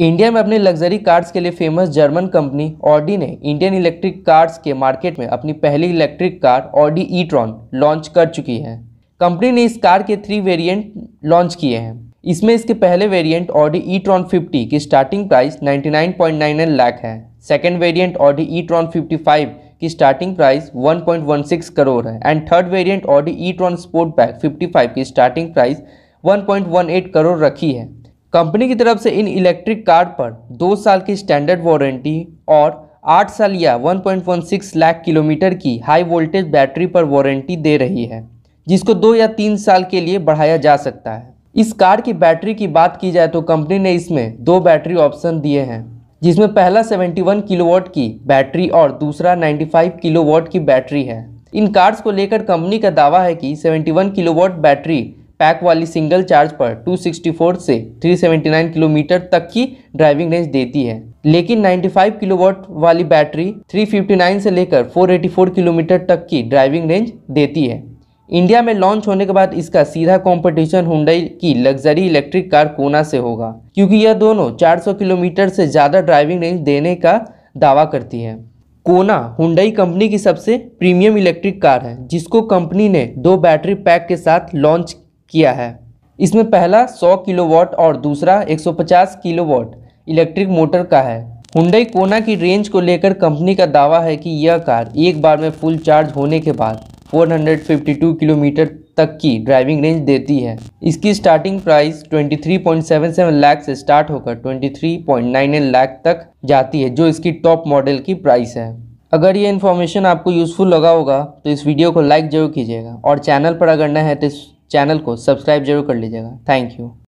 India में अपने luxury cars के लिए फेमस जर्मन कंपनी ऑडी ने इंडियन इलेक्ट्रिक कार्स के मार्केट में अपनी पहली electric car Audi e tron launch कर चुकी है कंपनी ने इस कार के थ्री वेरिएंट लॉन्च किए हैं इसमें इसके पहले variant Audi e tron fifty की स्टार्टिंग प्राइस नाइन्टी लाख है second variant Audi e tron fifty five की स्टार्टिंग प्राइस वन करोड़ है and third variant Audi e tron Sportback 55 की स्टार्टिंग प्राइस वन करोड़ रखी है कंपनी की तरफ से इन इलेक्ट्रिक कार पर दो साल की स्टैंडर्ड वारंटी और आठ साल या 1.16 लाख किलोमीटर की हाई वोल्टेज बैटरी पर वारंटी दे रही है जिसको दो या तीन साल के लिए बढ़ाया जा सकता है इस कार की बैटरी की बात की जाए तो कंपनी ने इसमें दो बैटरी ऑप्शन दिए हैं जिसमें पहला 71 किलोवाट की बैटरी और दूसरा 95 किलोवाट की बैटरी है इन कार्स को लेकर कंपनी का दावा है कि 71 किलोवाट बैटरी पैक वाली सिंगल चार्ज पर 264 से 379 किलोमीटर तक की ड्राइविंग रेंज देती है लेकिन 95 किलोवाट वाली बैटरी 359 से लेकर 484 किलोमीटर तक की ड्राइविंग रेंज देती है इंडिया में लॉन्च होने के बाद इसका सीधा कंपटीशन हुंडई की लग्जरी इलेक्ट्रिक कार कोना से होगा क्योंकि यह दोनों 400 किलोमीटर से ज़्यादा ड्राइविंग रेंज देने का दावा करती है कोना हुंडई कंपनी की सबसे प्रीमियम इलेक्ट्रिक कार है जिसको कंपनी ने दो बैटरी पैक के साथ लॉन्च किया है इसमें पहला 100 किलोवाट और दूसरा 150 किलोवाट इलेक्ट्रिक मोटर का है हुंडई कोना की रेंज को लेकर कंपनी का दावा है कि यह कार एक बार में फुल चार्ज होने के बाद 452 किलोमीटर तक की ड्राइविंग रेंज देती है इसकी स्टार्टिंग प्राइस 23.77 लाख से स्टार्ट होकर 23.99 लाख तक जाती है जो इसकी टॉप मॉडल की प्राइस है अगर ये इन्फॉर्मेशन आपको यूज़फुल लगा होगा तो इस वीडियो को लाइक जरूर कीजिएगा और चैनल पर अगर नए हैं तो इस चैनल को सब्सक्राइब जरूर कर लीजिएगा थैंक यू